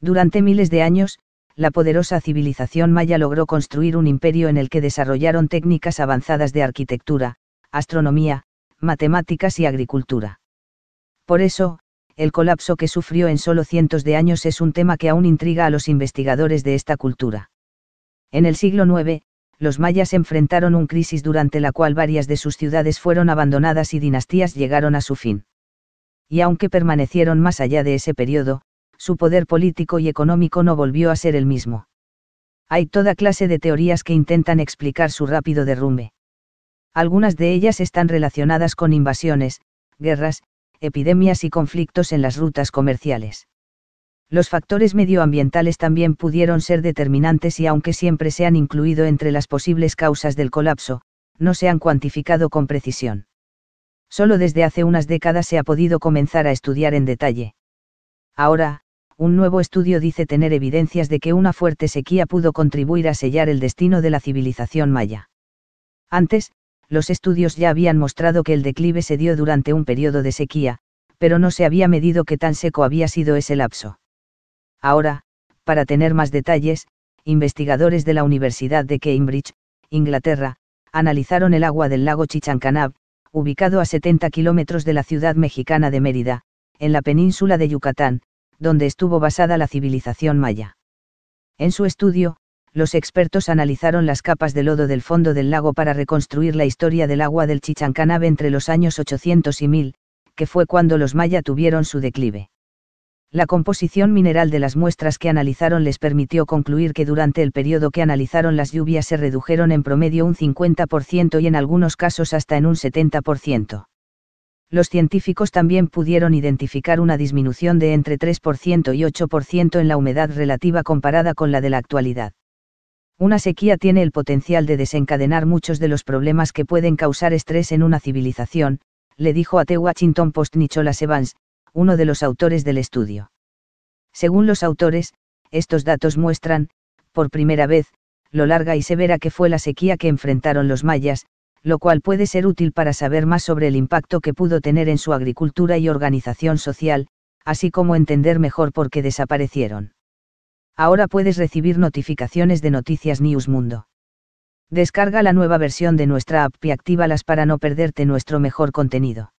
Durante miles de años, la poderosa civilización maya logró construir un imperio en el que desarrollaron técnicas avanzadas de arquitectura, astronomía, matemáticas y agricultura. Por eso, el colapso que sufrió en solo cientos de años es un tema que aún intriga a los investigadores de esta cultura. En el siglo IX, los mayas enfrentaron un crisis durante la cual varias de sus ciudades fueron abandonadas y dinastías llegaron a su fin. Y aunque permanecieron más allá de ese periodo, su poder político y económico no volvió a ser el mismo. Hay toda clase de teorías que intentan explicar su rápido derrumbe. Algunas de ellas están relacionadas con invasiones, guerras, epidemias y conflictos en las rutas comerciales. Los factores medioambientales también pudieron ser determinantes y aunque siempre se han incluido entre las posibles causas del colapso, no se han cuantificado con precisión. Solo desde hace unas décadas se ha podido comenzar a estudiar en detalle. Ahora, un nuevo estudio dice tener evidencias de que una fuerte sequía pudo contribuir a sellar el destino de la civilización maya. Antes, los estudios ya habían mostrado que el declive se dio durante un periodo de sequía, pero no se había medido que tan seco había sido ese lapso. Ahora, para tener más detalles, investigadores de la Universidad de Cambridge, Inglaterra, analizaron el agua del lago Chichancanab, ubicado a 70 kilómetros de la ciudad mexicana de Mérida, en la península de Yucatán, donde estuvo basada la civilización maya. En su estudio, los expertos analizaron las capas de lodo del fondo del lago para reconstruir la historia del agua del Chichancanabe entre los años 800 y 1000, que fue cuando los maya tuvieron su declive. La composición mineral de las muestras que analizaron les permitió concluir que durante el periodo que analizaron las lluvias se redujeron en promedio un 50% y en algunos casos hasta en un 70% los científicos también pudieron identificar una disminución de entre 3% y 8% en la humedad relativa comparada con la de la actualidad. Una sequía tiene el potencial de desencadenar muchos de los problemas que pueden causar estrés en una civilización, le dijo a The Washington Post Nicholas Evans, uno de los autores del estudio. Según los autores, estos datos muestran, por primera vez, lo larga y severa que fue la sequía que enfrentaron los mayas, lo cual puede ser útil para saber más sobre el impacto que pudo tener en su agricultura y organización social, así como entender mejor por qué desaparecieron. Ahora puedes recibir notificaciones de Noticias News Mundo. Descarga la nueva versión de nuestra app y actívalas para no perderte nuestro mejor contenido.